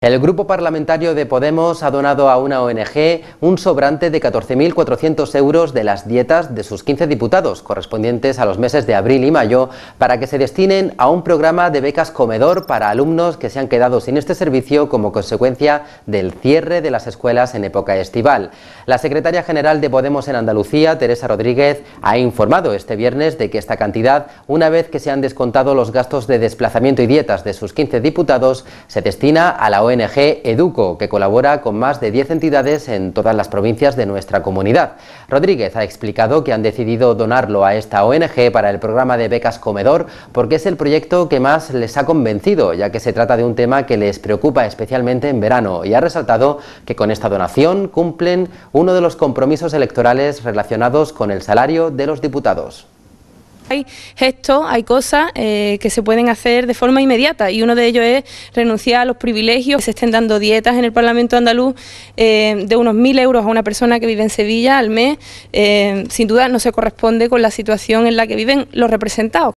El grupo parlamentario de Podemos ha donado a una ONG un sobrante de 14.400 euros de las dietas de sus 15 diputados, correspondientes a los meses de abril y mayo, para que se destinen a un programa de becas comedor para alumnos que se han quedado sin este servicio como consecuencia del cierre de las escuelas en época estival. La secretaria general de Podemos en Andalucía, Teresa Rodríguez, ha informado este viernes de que esta cantidad, una vez que se han descontado los gastos de desplazamiento y dietas de sus 15 diputados, se destina a la ONG Educo, que colabora con más de 10 entidades en todas las provincias de nuestra comunidad. Rodríguez ha explicado que han decidido donarlo a esta ONG para el programa de becas comedor porque es el proyecto que más les ha convencido, ya que se trata de un tema que les preocupa especialmente en verano y ha resaltado que con esta donación cumplen uno de los compromisos electorales relacionados con el salario de los diputados. Hay gestos, hay cosas eh, que se pueden hacer de forma inmediata y uno de ellos es renunciar a los privilegios. que Se estén dando dietas en el Parlamento andaluz eh, de unos mil euros a una persona que vive en Sevilla al mes, eh, sin duda no se corresponde con la situación en la que viven los representados.